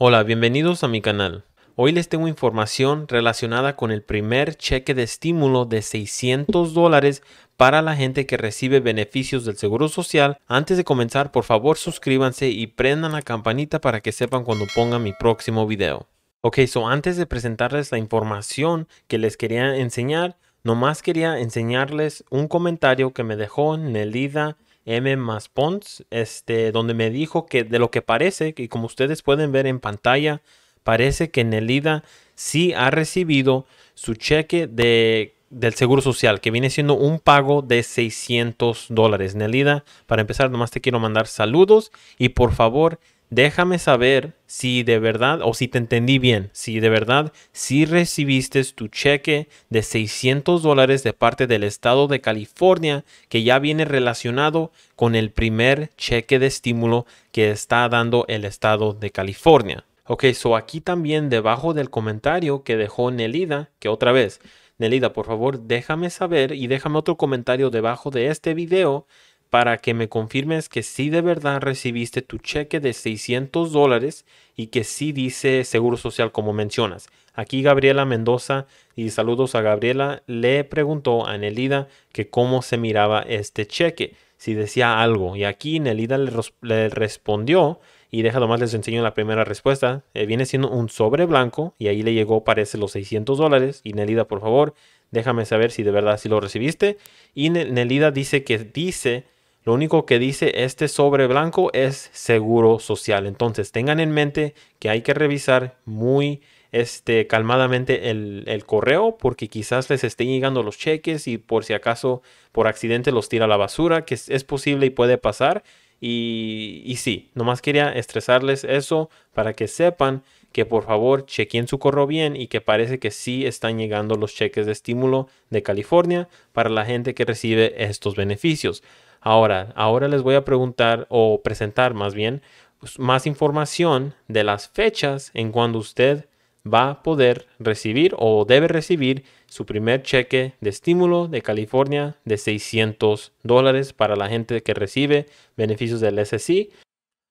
Hola, bienvenidos a mi canal. Hoy les tengo información relacionada con el primer cheque de estímulo de 600 dólares para la gente que recibe beneficios del Seguro Social. Antes de comenzar, por favor suscríbanse y prendan la campanita para que sepan cuando ponga mi próximo video. Ok, so antes de presentarles la información que les quería enseñar, nomás quería enseñarles un comentario que me dejó Nelida M más Pons, este, donde me dijo que de lo que parece, que como ustedes pueden ver en pantalla, parece que Nelida sí ha recibido su cheque de, del Seguro Social, que viene siendo un pago de 600 dólares. Nelida, para empezar, nomás te quiero mandar saludos y por favor, déjame saber si de verdad o si te entendí bien, si de verdad si recibiste tu cheque de 600 dólares de parte del estado de California que ya viene relacionado con el primer cheque de estímulo que está dando el estado de California. Ok, so aquí también debajo del comentario que dejó Nelida, que otra vez, Nelida, por favor, déjame saber y déjame otro comentario debajo de este video para que me confirmes que sí de verdad recibiste tu cheque de 600 dólares y que sí dice Seguro Social como mencionas. Aquí Gabriela Mendoza y saludos a Gabriela le preguntó a Nelida que cómo se miraba este cheque, si decía algo y aquí Nelida le, respondió y deja nomás les enseño la primera respuesta. Eh, viene siendo un sobre blanco y ahí le llegó parece los 600 dólares y Nelida por favor déjame saber si de verdad si lo recibiste y Nelida dice que dice lo único que dice este sobre blanco es seguro social. Entonces tengan en mente que hay que revisar muy este, calmadamente el, correo porque quizás les estén llegando los cheques y por si acaso por accidente los tira a la basura, que es, posible y puede pasar. Y, y, sí, nomás quería estresarles eso para que sepan que por favor chequen su correo bien y que parece que sí están llegando los cheques de estímulo de California para la gente que recibe estos beneficios. Ahora, ahora les voy a preguntar o presentar más bien pues, más información de las fechas en cuando usted va a poder recibir o debe recibir su primer cheque de estímulo de California de 600 dólares para la gente que recibe beneficios del SSI.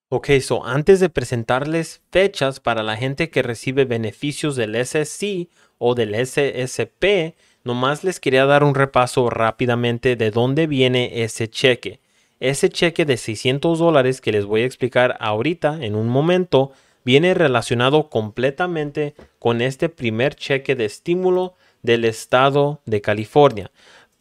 Ok, so antes de presentarles fechas para la gente que recibe beneficios del SSI o del SSP, Nomás les quería dar un repaso rápidamente de dónde viene ese cheque. Ese cheque de 600 dólares que les voy a explicar ahorita en un momento viene relacionado completamente con este primer cheque de estímulo del estado de California.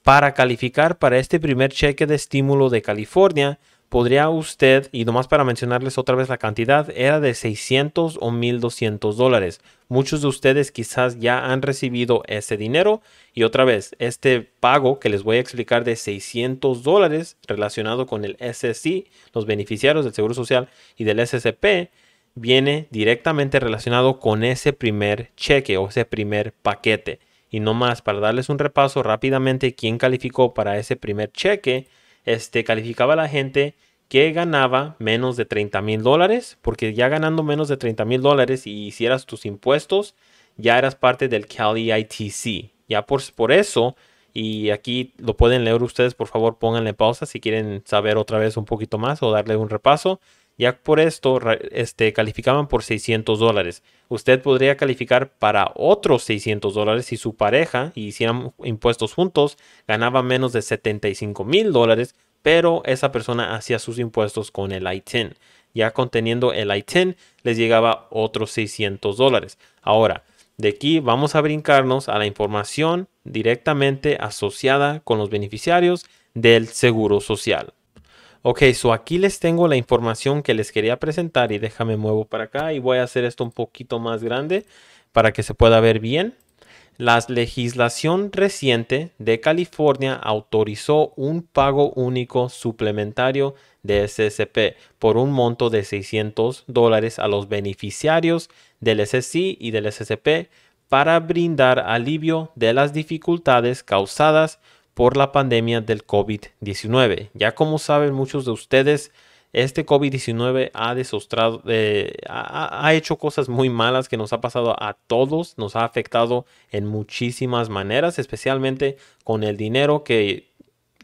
Para calificar para este primer cheque de estímulo de California, podría usted, y nomás para mencionarles otra vez la cantidad, era de 600 o 1200 dólares. Muchos de ustedes quizás ya han recibido ese dinero y otra vez, este pago que les voy a explicar de 600 dólares relacionado con el SSI, los beneficiarios del Seguro Social y del SSP, viene directamente relacionado con ese primer cheque o ese primer paquete. Y no más, para darles un repaso rápidamente, quién calificó para ese primer cheque, este, calificaba a la gente que ganaba menos de 30 mil dólares, porque ya ganando menos de 30 mil dólares y hicieras tus impuestos, ya eras parte del Cali ITC. Ya por, por eso, y aquí lo pueden leer ustedes, por favor pónganle pausa si quieren saber otra vez un poquito más o darle un repaso. Ya por esto este, calificaban por 600 dólares. Usted podría calificar para otros 600 dólares si su pareja y hicieran impuestos juntos ganaba menos de 75 mil dólares pero esa persona hacía sus impuestos con el ITIN. Ya conteniendo el ITIN les llegaba otros 600 dólares. Ahora, de aquí vamos a brincarnos a la información directamente asociada con los beneficiarios del Seguro Social. Ok, so aquí les tengo la información que les quería presentar y déjame muevo para acá y voy a hacer esto un poquito más grande para que se pueda ver bien. La legislación reciente de California autorizó un pago único suplementario de SSP por un monto de 600 dólares a los beneficiarios del SSI y del SSP para brindar alivio de las dificultades causadas por la pandemia del COVID-19. Ya como saben muchos de ustedes, este COVID-19 ha desostrado, eh, ha, hecho cosas muy malas que nos ha pasado a todos, nos ha afectado en muchísimas maneras, especialmente con el dinero que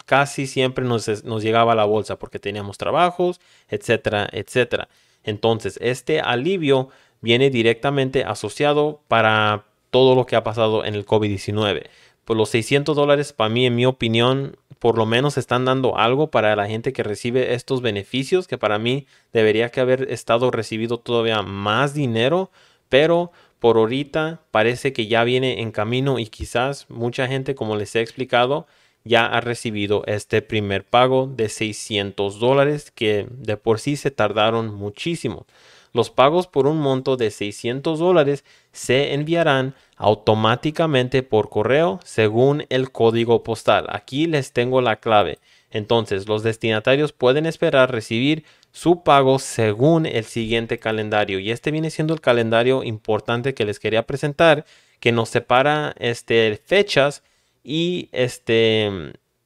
casi siempre nos, nos llegaba a la bolsa porque teníamos trabajos, etcétera, etcétera. Entonces, este alivio viene directamente asociado para todo lo que ha pasado en el COVID-19. Pues los 600 dólares, para mí, en mi opinión, por lo menos están dando algo para la gente que recibe estos beneficios, que para mí debería que haber estado recibido todavía más dinero, pero por ahorita parece que ya viene en camino y quizás mucha gente, como les he explicado, ya ha recibido este primer pago de 600 dólares que de por sí se tardaron muchísimo. Los pagos por un monto de 600 dólares se enviarán automáticamente por correo según el código postal. Aquí les tengo la clave. Entonces, los destinatarios pueden esperar recibir su pago según el siguiente calendario. Y este viene siendo el calendario importante que les quería presentar, que nos separa este, fechas y este,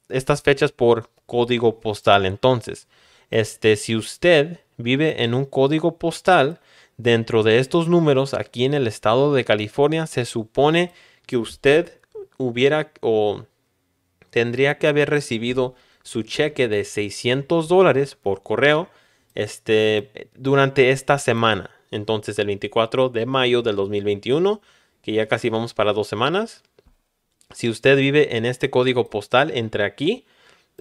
estas fechas por código postal. Entonces, este, si usted vive en un código postal, dentro de estos números, aquí en el estado de California, se supone que usted hubiera o tendría que haber recibido su cheque de 600 dólares por correo este, durante esta semana. Entonces, el 24 de mayo del 2021, que ya casi vamos para dos semanas. Si usted vive en este código postal, entre aquí,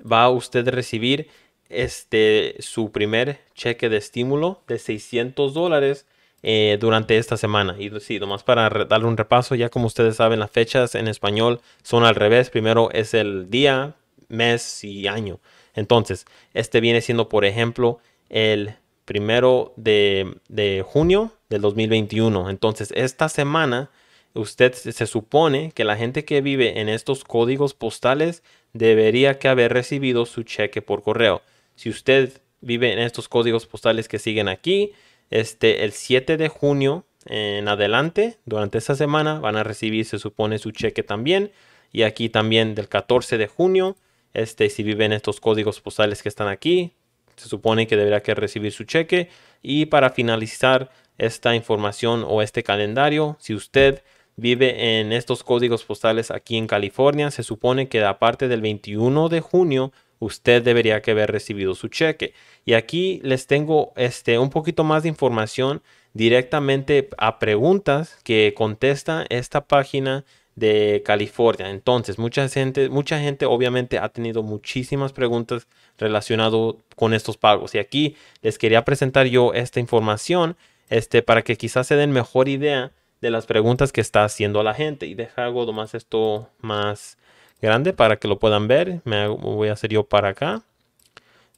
va a recibir este, su primer cheque de estímulo de 600 dólares eh, durante esta semana. Y sí, nomás para darle un repaso, ya como ustedes saben, las fechas en español son al revés. Primero es el día, mes y año. Entonces, este viene siendo, por ejemplo, el primero de, de junio del 2021. Entonces, esta semana usted se supone que la gente que vive en estos códigos postales debería que haber recibido su cheque por correo. Si usted vive en estos códigos postales que siguen aquí, este, el 7 de junio en adelante, durante esta semana, van a recibir, se supone, su cheque también. Y aquí también del 14 de junio, este, si en estos códigos postales que están aquí, se supone que deberá que recibir su cheque. Y para finalizar esta información o este calendario, si usted vive en estos códigos postales aquí en California, se supone que aparte del 21 de junio usted debería que haber recibido su cheque. Y aquí les tengo este, un poquito más de información directamente a preguntas que contesta esta página de California. Entonces, mucha gente, mucha gente obviamente ha tenido muchísimas preguntas relacionadas con estos pagos. Y aquí les quería presentar yo esta información este, para que quizás se den mejor idea de las preguntas que está haciendo la gente. Y deja algo más esto más grande para que lo puedan ver. Me voy a hacer yo para acá.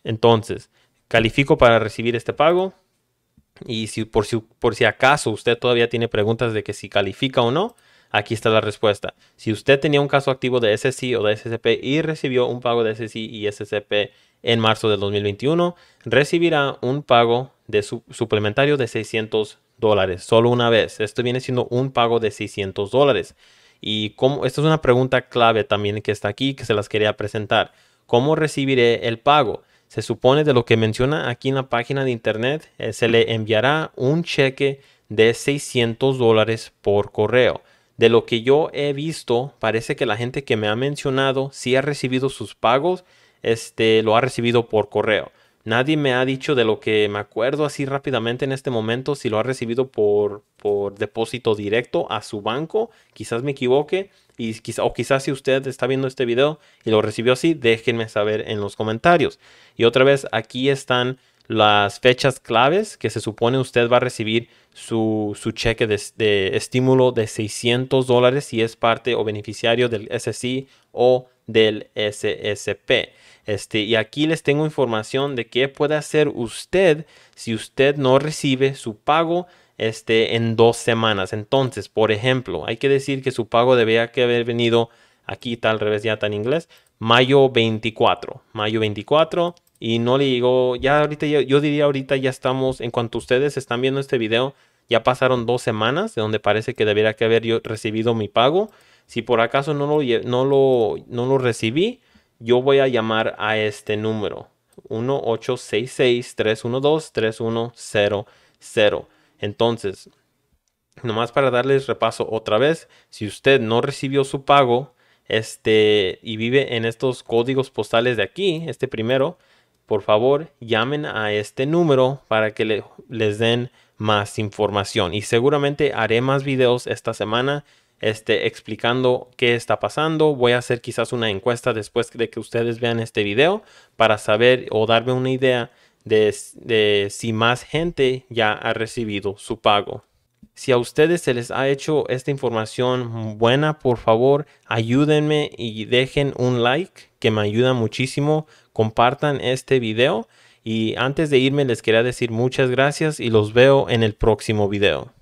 Entonces, califico para recibir este pago. Y si por, si por si acaso usted todavía tiene preguntas de que si califica o no, aquí está la respuesta. Si usted tenía un caso activo de SSI o de ssp y recibió un pago de SSI y ssp en marzo del 2021, recibirá un pago de su suplementario de 600 dólares, solo una vez. Esto viene siendo un pago de 600 dólares. Y como esta es una pregunta clave también que está aquí, que se las quería presentar. ¿Cómo recibiré el pago? Se supone de lo que menciona aquí en la página de internet, eh, se le enviará un cheque de 600 dólares por correo. De lo que yo he visto, parece que la gente que me ha mencionado si ha recibido sus pagos, este, lo ha recibido por correo. Nadie me ha dicho de lo que me acuerdo así rápidamente en este momento si lo ha recibido por, por depósito directo a su banco. Quizás me equivoque y o quizás si usted está viendo este video y lo recibió así, déjenme saber en los comentarios. Y otra vez, aquí están las fechas claves que se supone usted va a recibir su, cheque de, estímulo de 600 dólares si es parte o beneficiario del SSI o del SSP. Este, y aquí les tengo información de qué puede hacer usted si usted no recibe su pago este, en dos semanas. Entonces, por ejemplo, hay que decir que su pago debía que haber venido aquí, tal revés, ya está en inglés, mayo 24. Mayo 24 y no le digo ya ahorita, yo, diría ahorita ya estamos, en cuanto ustedes están viendo este video, ya pasaron dos semanas de donde parece que debería que haber yo recibido mi pago. Si por acaso no lo, no lo, lo recibí, yo voy a llamar a este número. 1 312 3100 Entonces, nomás para darles repaso otra vez, si usted no recibió su pago este, y vive en estos códigos postales de aquí, este primero, por favor llamen a este número para que les den más información. Y seguramente haré más videos esta semana este, explicando qué está pasando. Voy a hacer quizás una encuesta después de que ustedes vean este video para saber o darme una idea de, si más gente ya ha recibido su pago. Si a ustedes se les ha hecho esta información buena, por favor, ayúdenme y dejen un like, que me ayuda muchísimo. Compartan este video. Y antes de irme les quería decir muchas gracias y los veo en el próximo video.